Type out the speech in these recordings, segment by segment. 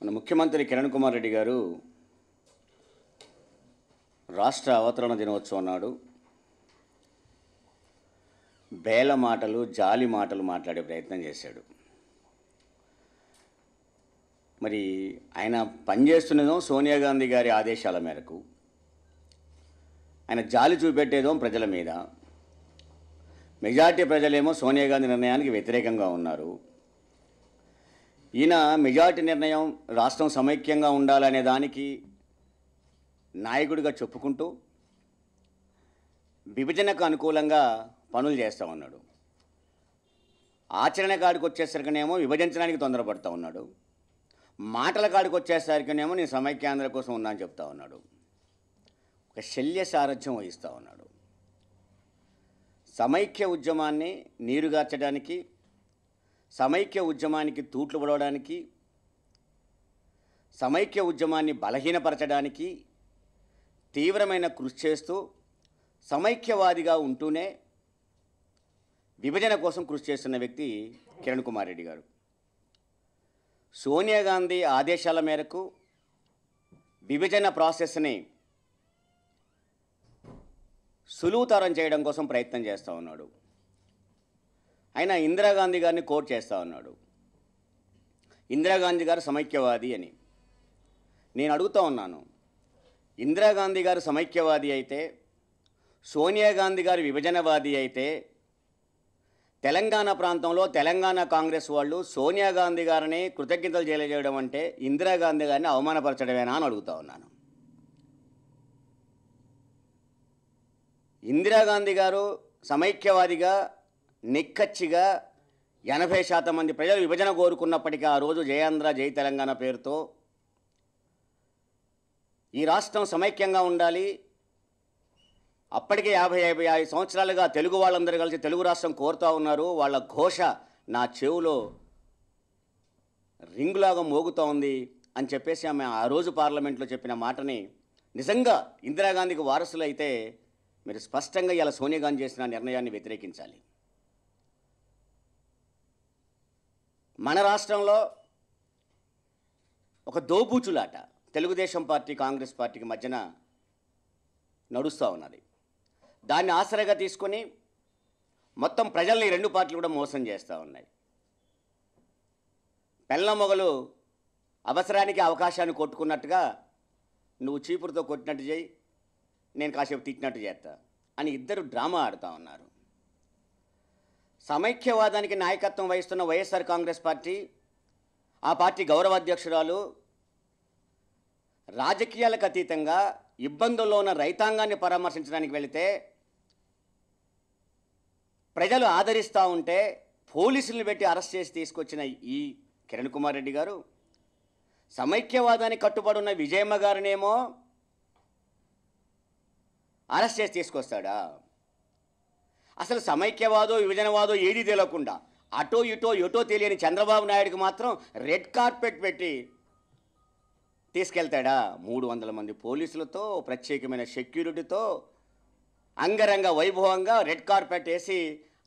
మన ముఖ్యమంత్రి కిరణ్ కుమార్ రెడ్డి గారు రాష్ట్ర అవతరణ దినోత్సవం నాడు బేల మాటలు జాలి మాటలు మాట్లాడే ప్రయత్నం చేశాడు మరి ఆయన పనిచేస్తున్నదో సోనియా గాంధీ గారి ఆదేశాల మేరకు ఆయన జాలి చూపెట్టేదో ప్రజల మీద మెజార్టీ ప్రజలేమో సోనియా గాంధీ నిర్ణయానికి వ్యతిరేకంగా ఉన్నారు ఈయన మెజార్టీ నిర్ణయం రాష్ట్రం సమైక్యంగా ఉండాలనే దానికి నాయకుడిగా చెప్పుకుంటూ విభజనకు అనుకూలంగా పనులు చేస్తూ ఉన్నాడు ఆచరణ కాడికి వచ్చేసరికినేమో విభజించడానికి తొందరపడుతూ ఉన్నాడు మాటల కాడికి వచ్చేసరికినేమో నేను సమైక్యాంధ్ర కోసం ఉన్నా అని చెప్తా ఉన్నాడు ఒక శల్య సారథ్యం వహిస్తూ ఉన్నాడు సమైక్య ఉద్యమాన్ని నీరుగార్చడానికి సమైక్య ఉద్యమానికి తూట్లు పడవడానికి సమైక్య ఉద్యమాన్ని బలహీనపరచడానికి తీవ్రమైన కృషి చేస్తూ సమైక్యవాదిగా ఉంటూనే విభజన కోసం కృషి చేస్తున్న వ్యక్తి కిరణ్ కుమార్ రెడ్డి గారు సోనియా గాంధీ ఆదేశాల మేరకు విభజన ప్రాసెస్ని సులువుతరం చేయడం కోసం ప్రయత్నం చేస్తూ ఉన్నాడు ఆయన ఇందిరాగాంధీ గారిని కోట్ చేస్తా ఉన్నాడు ఇందిరాగాంధీ గారు సమైక్యవాది అని నేను అడుగుతూ ఉన్నాను ఇందిరాగాంధీ గారు సమైక్యవాది అయితే సోనియా గాంధీ గారు విభజనవాది అయితే తెలంగాణ ప్రాంతంలో తెలంగాణ కాంగ్రెస్ వాళ్ళు సోనియా గాంధీ గారిని కృతజ్ఞతలు చేయడం అంటే ఇందిరాగాంధీ గారిని అవమానపరచడమేనా అని అడుగుతా ఉన్నాను ఇందిరాగాంధీ గారు సమైక్యవాదిగా నిక్కచ్చిగా ఎనభై శాతం మంది ప్రజలు విభజన కోరుకున్నప్పటికీ ఆ రోజు జయాంధ్ర జయ తెలంగాణ పేరుతో ఈ రాష్ట్రం సమైక్యంగా ఉండాలి అప్పటికే యాభై యాభై ఐదు సంవత్సరాలుగా తెలుగు వాళ్ళందరూ కలిసి తెలుగు రాష్ట్రం కోరుతూ ఉన్నారు వాళ్ళ ఘోష నా చెవులో రింగులాగా మోగుతూ ఉంది అని చెప్పేసి ఆమె ఆ రోజు పార్లమెంట్లో చెప్పిన మాటని నిజంగా ఇందిరాగాంధీకి వారసులైతే మీరు స్పష్టంగా ఇలా సోనియా గాంధీ చేసిన నిర్ణయాన్ని వ్యతిరేకించాలి మన రాష్ట్రంలో ఒక దోబూచులాట తెలుగుదేశం పార్టీ కాంగ్రెస్ పార్టీకి మధ్యన నడుస్తూ ఉన్నది దాన్ని ఆసరాగా తీసుకొని మొత్తం ప్రజల్ని రెండు పార్టీలు కూడా మోసం చేస్తూ ఉన్నాయి పెళ్ళ మొగలు అవసరానికి అవకాశాన్ని కొట్టుకున్నట్టుగా నువ్వు చీపురుతో కొట్టినట్టు చేయి నేను కాసేపు తిట్టినట్టు చేస్తా అని ఇద్దరు డ్రామా ఆడుతూ ఉన్నారు సమైక్యవాదానికి నాయకత్వం వహిస్తున్న వైఎస్ఆర్ కాంగ్రెస్ పార్టీ ఆ పార్టీ గౌరవ అధ్యక్షురాలు రాజకీయాలకు అతీతంగా ఇబ్బందుల్లో ఉన్న రైతాంగాన్ని పరామర్శించడానికి వెళితే ప్రజలు ఆదరిస్తూ ఉంటే పోలీసులను పెట్టి అరెస్ట్ చేసి తీసుకొచ్చిన ఈ కిరణ్ కుమార్ రెడ్డి గారు సమైక్యవాదానికి కట్టుబడి ఉన్న విజయమ్మ గారినేమో అరెస్ట్ చేసి తీసుకొస్తాడా అసలు సమైక్యవాదో విభజనవాదో ఏది తెలియకుండా అటో ఇటో ఎటో తెలియని చంద్రబాబు నాయుడుకి మాత్రం రెడ్ కార్పెట్ పెట్టి తీసుకెళ్తాడా మూడు వందల మంది పోలీసులతో ప్రత్యేకమైన సెక్యూరిటీతో అంగరంగ వైభవంగా రెడ్ కార్పెట్ వేసి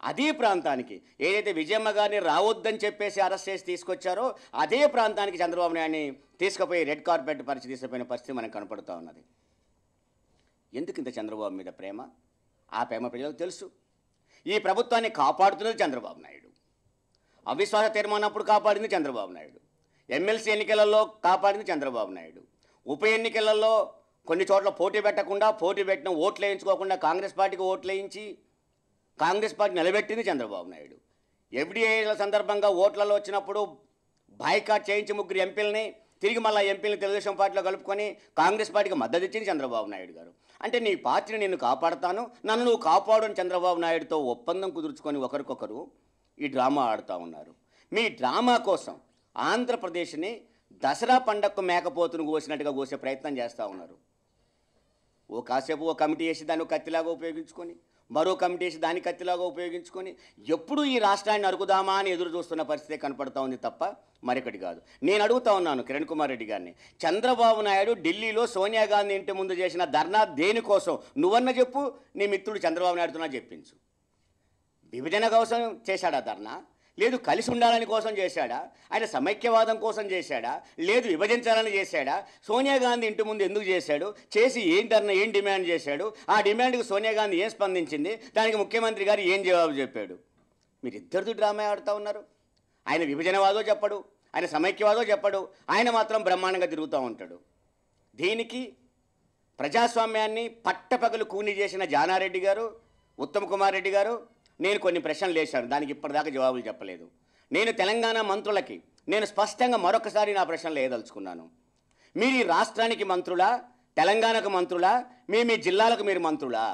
అదే ప్రాంతానికి ఏదైతే విజయమ్మ గారిని రావద్దని చెప్పేసి అరెస్ట్ చేసి తీసుకొచ్చారో అదే ప్రాంతానికి చంద్రబాబు నాయుడిని తీసుకుపోయి రెడ్ కార్పెట్ పరిచి తీసుకుపోయిన పరిస్థితి మనకు కనపడుతూ ఉన్నది ఎందుకు ఇంత చంద్రబాబు మీద ప్రేమ ఆ ప్రేమ ప్రజలకు తెలుసు ఈ ప్రభుత్వాన్ని కాపాడుతున్నది చంద్రబాబు నాయుడు అవిశ్వాస తీర్మానం అప్పుడు కాపాడింది చంద్రబాబు నాయుడు ఎమ్మెల్సీ ఎన్నికలలో కాపాడింది చంద్రబాబు నాయుడు ఉప ఎన్నికలలో కొన్ని చోట్ల పోటీ పెట్టకుండా పోటీ పెట్టిన ఓట్లు వేయించుకోకుండా కాంగ్రెస్ పార్టీకి ఓట్లు వేయించి కాంగ్రెస్ పార్టీ నిలబెట్టింది చంద్రబాబు నాయుడు ఎఫ్డీఏల సందర్భంగా ఓట్లలో వచ్చినప్పుడు బాయ్కాట్ చేయించి ముగ్గురు ఎంపీలని తిరిగి మళ్ళీ ఎంపీలను తెలుగుదేశం పార్టీలో కలుపుకొని కాంగ్రెస్ పార్టీకి మద్దతు ఇచ్చింది చంద్రబాబు నాయుడు గారు అంటే నీ పార్టీని నేను కాపాడతాను నన్ను నువ్వు కాపాడని చంద్రబాబు నాయుడుతో ఒప్పందం కుదుర్చుకొని ఒకరికొకరు ఈ డ్రామా ఆడుతూ ఉన్నారు మీ డ్రామా కోసం ఆంధ్రప్రదేశ్ని దసరా పండక్కు మేకపోతును కోసినట్టుగా కోసే ప్రయత్నం చేస్తూ ఉన్నారు ఓ కాసేపు ఓ కమిటీ వేసి దాన్ని కత్తిలాగా ఉపయోగించుకొని మరో కమిటీ దాని కత్తిలాగా ఉపయోగించుకొని ఎప్పుడు ఈ రాష్ట్రాన్ని అరుకుదామా అని ఎదురు చూస్తున్న పరిస్థితి కనపడతా ఉంది తప్ప మరొకటి కాదు నేను అడుగుతా ఉన్నాను కిరణ్ కుమార్ రెడ్డి గారిని చంద్రబాబు నాయుడు ఢిల్లీలో సోనియా గాంధీ ఇంటి ముందు చేసిన ధర్నా దేనికోసం నువ్వన్న చెప్పు నీ మిత్రుడు చంద్రబాబు నాయుడుతో చెప్పించు విభజన కోసం చేశాడా ధర్నా లేదు కలిసి ఉండాలని కోసం చేశాడా ఆయన సమైక్యవాదం కోసం చేశాడా లేదు విభజించాలని చేశాడా సోనియా గాంధీ ఇంటి ముందు ఎందుకు చేశాడు చేసి ఏంటన్న ఏం డిమాండ్ చేశాడు ఆ డిమాండ్కి సోనియా గాంధీ ఏం స్పందించింది దానికి ముఖ్యమంత్రి గారు ఏం జవాబు చెప్పాడు మీరు ఇద్దరితో డ్రామా ఆడుతూ ఉన్నారు ఆయన విభజనవాదో చెప్పడు ఆయన సమైక్యవాదో చెప్పడు ఆయన మాత్రం బ్రహ్మాండంగా తిరుగుతూ ఉంటాడు దీనికి ప్రజాస్వామ్యాన్ని పట్టపగలు కూని చేసిన జానారెడ్డి గారు ఉత్తమ్ కుమార్ రెడ్డి గారు నేను కొన్ని ప్రశ్నలు వేశాను దానికి ఇప్పటిదాకా జవాబులు చెప్పలేదు నేను తెలంగాణ మంత్రులకి నేను స్పష్టంగా మరొకసారి నా ప్రశ్నలు వేయదలుచుకున్నాను మీరు ఈ రాష్ట్రానికి మంత్రులా తెలంగాణకు మంత్రులా మీ మీ జిల్లాలకు మీరు మంత్రులా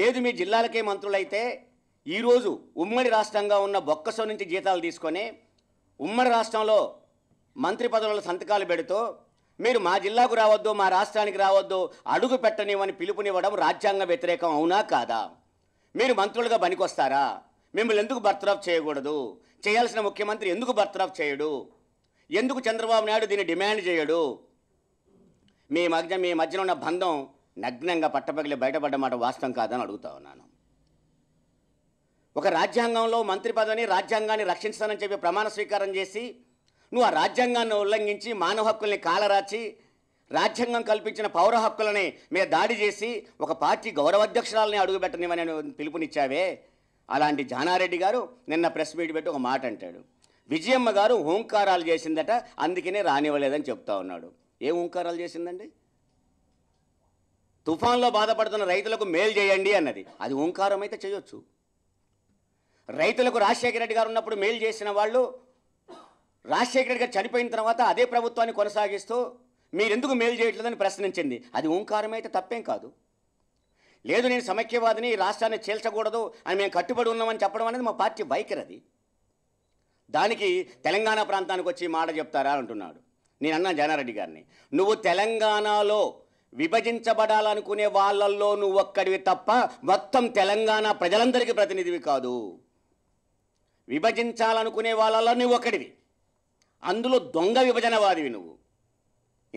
లేదు మీ జిల్లాలకే మంత్రులైతే ఈరోజు ఉమ్మడి రాష్ట్రంగా ఉన్న బొక్కసో నుంచి జీతాలు తీసుకొని ఉమ్మడి రాష్ట్రంలో మంత్రి పదవుల సంతకాలు పెడుతూ మీరు మా జిల్లాకు రావద్దు మా రాష్ట్రానికి రావద్దు అడుగు పెట్టనివ్వని పిలుపునివ్వడం రాజ్యాంగ వ్యతిరేకం అవునా కాదా మీరు మంత్రులుగా పనికొస్తారా మిమ్మల్ని ఎందుకు బర్తరాఫ్ చేయకూడదు చేయాల్సిన ముఖ్యమంత్రి ఎందుకు బర్తరాఫ్ చేయడు ఎందుకు చంద్రబాబు నాయుడు దీన్ని డిమాండ్ చేయడు మీ మధ్య మీ మధ్యన ఉన్న బంధం నగ్నంగా పట్టపగిలి మాట వాస్తవం కాదని అడుగుతా ఉన్నాను ఒక రాజ్యాంగంలో మంత్రి పదవిని రాజ్యాంగాన్ని రక్షిస్తానని చెప్పి ప్రమాణ స్వీకారం చేసి నువ్వు ఆ రాజ్యాంగాన్ని ఉల్లంఘించి మానవ హక్కుల్ని కాలరాచి రాజ్యాంగం కల్పించిన పౌర హక్కులని మీద దాడి చేసి ఒక పార్టీ గౌరవాధ్యక్షురాలని అడుగుపెట్టనివని పిలుపునిచ్చావే అలాంటి జానారెడ్డి గారు నిన్న ప్రెస్ మీట్ పెట్టి ఒక మాట అంటాడు విజయమ్మ గారు ఓంకారాలు చేసిందట అందుకనే రానివ్వలేదని చెప్తా ఉన్నాడు ఏం ఓంకారాలు చేసిందండి తుఫాన్లో బాధపడుతున్న రైతులకు మేలు చేయండి అన్నది అది ఓంకారం అయితే చేయొచ్చు రైతులకు రాజశేఖర రెడ్డి గారు ఉన్నప్పుడు మేలు చేసిన వాళ్ళు రాజశేఖర రెడ్డి గారు చనిపోయిన తర్వాత అదే ప్రభుత్వాన్ని కొనసాగిస్తూ మీరెందుకు మేలు చేయట్లేదని ప్రశ్నించింది అది ఓంకారం అయితే తప్పేం కాదు లేదు నేను సమైక్యవాదిని రాష్ట్రాన్ని చేల్చకూడదు అని మేము కట్టుబడి ఉన్నామని చెప్పడం అనేది మా పార్టీ వైఖరి అది దానికి తెలంగాణ ప్రాంతానికి వచ్చి మాట చెప్తారా అంటున్నాడు నేను అన్నా జానారెడ్డి గారిని నువ్వు తెలంగాణలో విభజించబడాలనుకునే వాళ్ళల్లో నువ్వు ఒక్కడివి తప్ప మొత్తం తెలంగాణ ప్రజలందరికీ ప్రతినిధివి కాదు విభజించాలనుకునే వాళ్ళలో నువ్వు ఒక్కడివి అందులో దొంగ విభజనవాదివి నువ్వు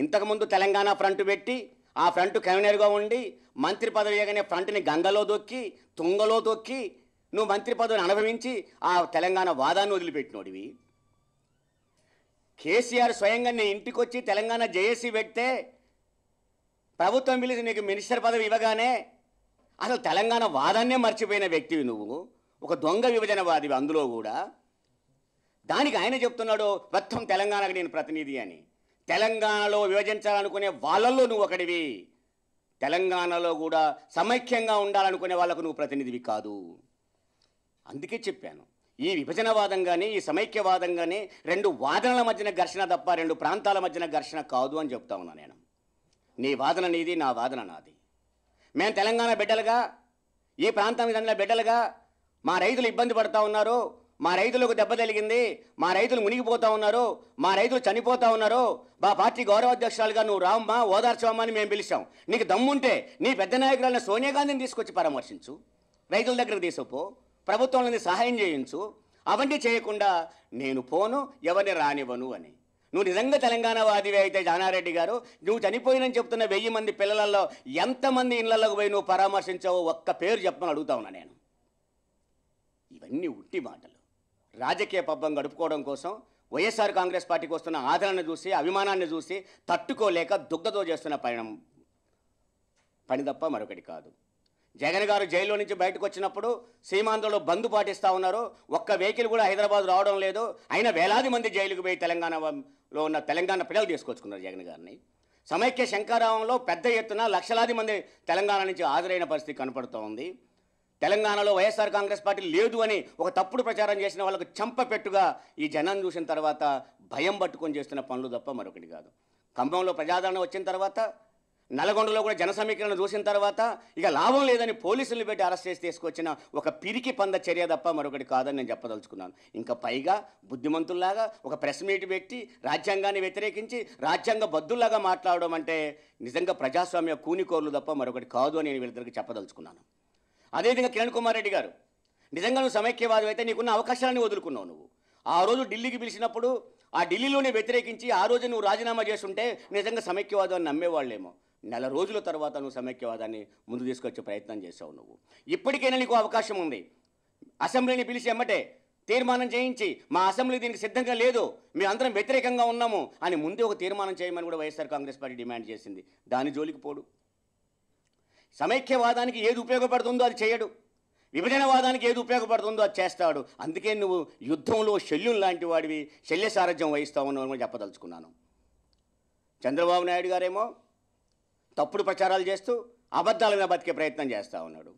ఇంతకుముందు తెలంగాణ ఫ్రంట్ పెట్టి ఆ ఫ్రంట్ కన్వీనర్గా ఉండి మంత్రి పదవి ఇవ్వగానే ఫ్రంట్ని గంగలో దొక్కి తుంగలో దొక్కి నువ్వు మంత్రి పదవిని అనుభవించి ఆ తెలంగాణ వాదాన్ని వదిలిపెట్టినోడివి కేసీఆర్ స్వయంగా నేను ఇంటికి వచ్చి తెలంగాణ జేఏసీ పెడితే ప్రభుత్వం పిలిచి నీకు మినిస్టర్ పదవి ఇవ్వగానే అసలు తెలంగాణ వాదాన్నే మర్చిపోయిన వ్యక్తివి నువ్వు ఒక దొంగ విభజనవాదివి అందులో కూడా దానికి ఆయన చెప్తున్నాడు మొత్తం తెలంగాణకు నేను ప్రతినిధి అని తెలంగాణలో విభజించాలనుకునే వాళ్ళల్లో నువ్వు ఒకటివి తెలంగాణలో కూడా సమైక్యంగా ఉండాలనుకునే వాళ్ళకు నువ్వు ప్రతినిధివి కాదు అందుకే చెప్పాను ఈ విభజనవాదం కానీ ఈ సమైక్యవాదం కానీ రెండు వాదనల మధ్యన ఘర్షణ తప్ప రెండు ప్రాంతాల మధ్యన ఘర్షణ కాదు అని చెప్తా ఉన్నా నేను నీ వాదన నీది నా వాదన నాది మేము తెలంగాణ బిడ్డలుగా ఈ ప్రాంతం బిడ్డలుగా మా రైతులు ఇబ్బంది పడతా ఉన్నారు మా రైతులకు దెబ్బ తగిలింది మా రైతులు మునిగిపోతా ఉన్నారు మా రైతులు చనిపోతా ఉన్నారు మా పార్టీ అధ్యక్షురాలుగా నువ్వు రామ్మా ఓదార్చవమ్మా అని మేము పిలిచాం నీకు దమ్ముంటే నీ పెద్ద నాయకురాలను సోనియా గాంధీని తీసుకొచ్చి పరామర్శించు రైతుల దగ్గర తీసుకుపో ప్రభుత్వం నుండి సహాయం చేయించు అవన్నీ చేయకుండా నేను పోను ఎవరిని రానివ్వను అని నువ్వు నిజంగా తెలంగాణ వాదివి అయితే జానారెడ్డి గారు నువ్వు చనిపోయినని చెప్తున్న వెయ్యి మంది పిల్లలలో ఎంతమంది ఇళ్లలోకి పోయి నువ్వు పరామర్శించావో ఒక్క పేరు చెప్పమని అడుగుతా ఉన్నా నేను ఇవన్నీ ఉట్టి మాటలు రాజకీయ పబ్బం గడుపుకోవడం కోసం వైఎస్ఆర్ కాంగ్రెస్ పార్టీకి వస్తున్న ఆదరణ చూసి అభిమానాన్ని చూసి తట్టుకోలేక దుగ్గతో చేస్తున్న పయనం పని తప్ప మరొకటి కాదు జగన్ గారు జైల్లో నుంచి బయటకు వచ్చినప్పుడు సీమాంధ్రలో బంద్ పాటిస్తూ ఉన్నారు ఒక్క వెహికల్ కూడా హైదరాబాద్ రావడం లేదు అయినా వేలాది మంది జైలుకు పోయి తెలంగాణలో ఉన్న తెలంగాణ పిల్లలు తీసుకొచ్చుకున్నారు జగన్ గారిని సమైక్య శంకారావంలో పెద్ద ఎత్తున లక్షలాది మంది తెలంగాణ నుంచి హాజరైన పరిస్థితి కనపడుతూ ఉంది తెలంగాణలో వైఎస్ఆర్ కాంగ్రెస్ పార్టీ లేదు అని ఒక తప్పుడు ప్రచారం చేసిన వాళ్ళకు చంపపెట్టుగా ఈ జనం చూసిన తర్వాత భయం పట్టుకొని చేస్తున్న పనులు తప్ప మరొకటి కాదు ఖమ్మంలో ప్రజాదరణ వచ్చిన తర్వాత నల్గొండలో కూడా జన సమీకరణ చూసిన తర్వాత ఇక లాభం లేదని పోలీసులు పెట్టి అరెస్ట్ చేసి తీసుకొచ్చిన ఒక పిరికి పంద చర్య తప్ప మరొకటి కాదని నేను చెప్పదలుచుకున్నాను ఇంకా పైగా బుద్ధిమంతుల్లాగా ఒక ప్రెస్ మీట్ పెట్టి రాజ్యాంగాన్ని వ్యతిరేకించి రాజ్యాంగ బద్దుల్లాగా మాట్లాడడం అంటే నిజంగా ప్రజాస్వామ్య కూనికోర్లు తప్ప మరొకటి కాదు అని నేను వీళ్ళిద్దరికి చెప్పదలుచుకున్నాను అదేవిధంగా కిరణ్ కుమార్ రెడ్డి గారు నిజంగా నువ్వు సమైక్యవాదం అయితే నీకున్న అవకాశాలని వదులుకున్నావు నువ్వు ఆ రోజు ఢిల్లీకి పిలిచినప్పుడు ఆ ఢిల్లీలోనే వ్యతిరేకించి ఆ రోజు నువ్వు రాజీనామా చేస్తుంటే నిజంగా సమైక్యవాదం అని నమ్మేవాళ్ళేమో నెల రోజుల తర్వాత నువ్వు సమైక్యవాదాన్ని ముందు తీసుకొచ్చే ప్రయత్నం చేసావు నువ్వు ఇప్పటికైనా నీకు అవకాశం ఉంది అసెంబ్లీని పిలిచి ఎమ్మటే తీర్మానం చేయించి మా అసెంబ్లీ దీనికి సిద్ధంగా లేదు మేము అందరం వ్యతిరేకంగా ఉన్నాము అని ముందే ఒక తీర్మానం చేయమని కూడా వైఎస్ఆర్ కాంగ్రెస్ పార్టీ డిమాండ్ చేసింది దాని జోలికి పోడు సమైక్యవాదానికి ఏది ఉపయోగపడుతుందో అది చేయడు విభజనవాదానికి ఏది ఉపయోగపడుతుందో అది చేస్తాడు అందుకే నువ్వు యుద్ధంలో శల్యం లాంటి వాడివి శల్య సారథ్యం వహిస్తావు అని చెప్పదలుచుకున్నాను చంద్రబాబు నాయుడు గారేమో తప్పుడు ప్రచారాలు చేస్తూ అబద్ధాల మీద బతికే ప్రయత్నం చేస్తూ ఉన్నాడు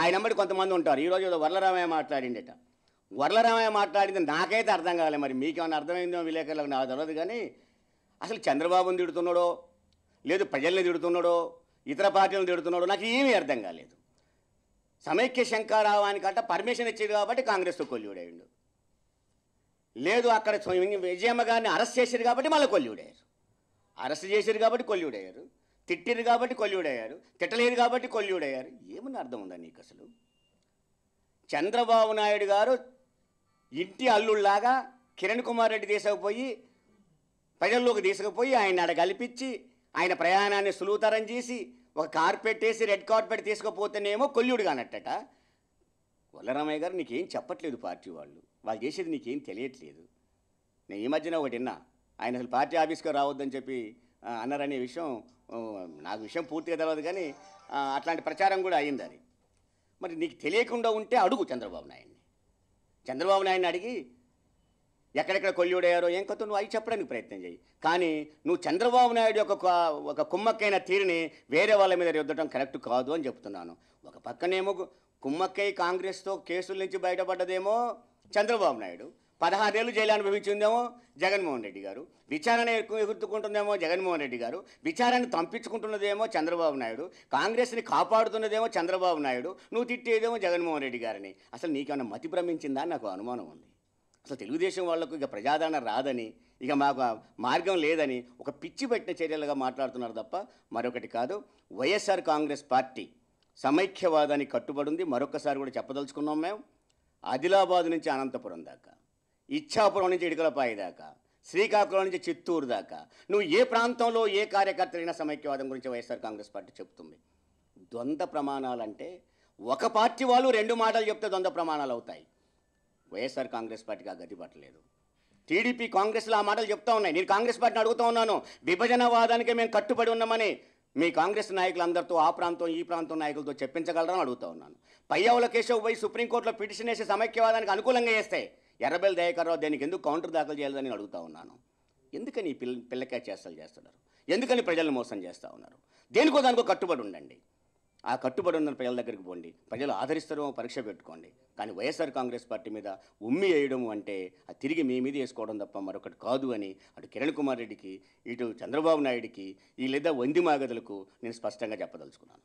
ఆయన అమ్మడి కొంతమంది ఉంటారు ఈరోజు వరలరామయ్య మాట్లాడిండట వరలరామయ్య మాట్లాడింది నాకైతే అర్థం కాలేదు మరి మీకేమైనా అర్థమైందో విలేకరులకు నాకు తెలియదు కానీ అసలు చంద్రబాబుని తిడుతున్నాడో లేదు ప్రజల్ని తిడుతున్నాడో ఇతర పార్టీలను తిడుతున్నాడు నాకు ఏమీ అర్థం కాలేదు సమైక్య శంకారావానికంట పర్మిషన్ ఇచ్చేది కాబట్టి కాంగ్రెస్తో కొల్లుడయ్యాడు లేదు అక్కడ విజయమ్మ గారిని అరెస్ట్ చేశారు కాబట్టి మళ్ళీ కొల్లుడయ్యారు అరెస్ట్ చేశారు కాబట్టి కొల్లుడయ్యారు తిట్టిరు కాబట్టి కొల్లుడయ్యారు తిట్టలేరు కాబట్టి కొల్లుడయ్యారు ఏమని అర్థం ఉందా నీకు అసలు చంద్రబాబు నాయుడు గారు ఇంటి అల్లుళ్ళలాగా కిరణ్ కుమార్ రెడ్డి తీసుకుపోయి ప్రజల్లోకి తీసుకుపోయి ఆయన అడగలిపించి ఆయన ప్రయాణాన్ని సులువుతరం చేసి ఒక కార్పెట్ వేసి రెడ్ కార్పెట్ తీసుకుపోతేనేమో కొల్లుడు కానట్టట కొల్లరామయ్య గారు నీకేం చెప్పట్లేదు పార్టీ వాళ్ళు వాళ్ళు చేసేది నీకేం తెలియట్లేదు నేను ఈ మధ్యన ఒకటి విన్నా ఆయన అసలు పార్టీ ఆఫీస్కి రావద్దని చెప్పి అన్నారనే విషయం నాకు విషయం పూర్తిగా తెలియదు కానీ అట్లాంటి ప్రచారం కూడా అయ్యింది అది మరి నీకు తెలియకుండా ఉంటే అడుగు చంద్రబాబు నాయుడిని చంద్రబాబు నాయుడిని అడిగి ఎక్కడెక్కడ కొల్లుడయ్యారో ఏం కథ నువ్వు అవి చెప్పడానికి ప్రయత్నం చేయి కానీ నువ్వు చంద్రబాబు నాయుడు యొక్క ఒక కుమ్మక్కైన తీరుని వేరే వాళ్ళ మీద రుద్దడం కరెక్ట్ కాదు అని చెప్తున్నాను ఒక పక్కనేమో కుమ్మక్కై కాంగ్రెస్తో కేసుల నుంచి బయటపడ్డదేమో చంద్రబాబు నాయుడు పదహారేళ్ళు జైలు అనుభవించిందేమో జగన్మోహన్ రెడ్డి గారు విచారణ ఎగుర్తుకుంటుందేమో జగన్మోహన్ రెడ్డి గారు విచారణ తంపించుకుంటున్నదేమో చంద్రబాబు నాయుడు కాంగ్రెస్ని కాపాడుతున్నదేమో చంద్రబాబు నాయుడు నువ్వు తిట్టేదేమో జగన్మోహన్ రెడ్డి గారిని అసలు నీకేమైనా మతి భ్రమించిందా నాకు అనుమానం ఉంది అసలు తెలుగుదేశం వాళ్లకు ఇక ప్రజాదరణ రాదని ఇక మాకు మార్గం లేదని ఒక పిచ్చి పెట్టిన చర్యలుగా మాట్లాడుతున్నారు తప్ప మరొకటి కాదు వైఎస్ఆర్ కాంగ్రెస్ పార్టీ సమైక్యవాదానికి కట్టుబడింది మరొకసారి కూడా చెప్పదలుచుకున్నాం మేము ఆదిలాబాద్ నుంచి అనంతపురం దాకా ఇచ్చాపురం నుంచి ఇడుకలపాయి దాకా శ్రీకాకుళం నుంచి చిత్తూరు దాకా నువ్వు ఏ ప్రాంతంలో ఏ కార్యకర్తలైనా సమైక్యవాదం గురించి వైఎస్ఆర్ కాంగ్రెస్ పార్టీ చెప్తుంది ద్వంద్వ ప్రమాణాలంటే ఒక పార్టీ వాళ్ళు రెండు మాటలు చెప్తే ద్వంద్వ ప్రమాణాలు అవుతాయి వైఎస్ఆర్ కాంగ్రెస్ పార్టీకి ఆ గతి పట్టలేదు టీడీపీ కాంగ్రెస్లో ఆ మాటలు చెప్తా ఉన్నాయి నేను కాంగ్రెస్ పార్టీని అడుగుతూ ఉన్నాను విభజనవాదానికే మేము కట్టుబడి ఉన్నామని మీ కాంగ్రెస్ నాయకులందరితో ఆ ప్రాంతం ఈ ప్రాంతం నాయకులతో చెప్పించగలరని అడుగుతా ఉన్నాను పయ్యావుల కేశవ్ పోయి సుప్రీంకోర్టులో పిటిషన్ వేసి సమైక్యవాదానికి అనుకూలంగా వేస్తే ఎర్రబెల్ దయాకర్రావు దీనికి ఎందుకు కౌంటర్ దాఖలు చేయాలని అడుగుతా ఉన్నాను ఎందుకని పిల్ల పిల్లకాయ చేస్తలు చేస్తున్నారు ఎందుకని ప్రజలను మోసం చేస్తూ ఉన్నారు దేనికో దానికో కట్టుబడి ఉండండి ఆ కట్టుబడి ఉన్న ప్రజల దగ్గరికి పోండి ప్రజలు ఆదరిస్తారో పరీక్ష పెట్టుకోండి కానీ వైఎస్ఆర్ కాంగ్రెస్ పార్టీ మీద ఉమ్మి వేయడం అంటే అది తిరిగి మీ మీద వేసుకోవడం తప్ప మరొకటి కాదు అని అటు కిరణ్ కుమార్ రెడ్డికి ఇటు చంద్రబాబు నాయుడికి ఈ లేదా వంది మాగదులకు నేను స్పష్టంగా చెప్పదలుచుకున్నాను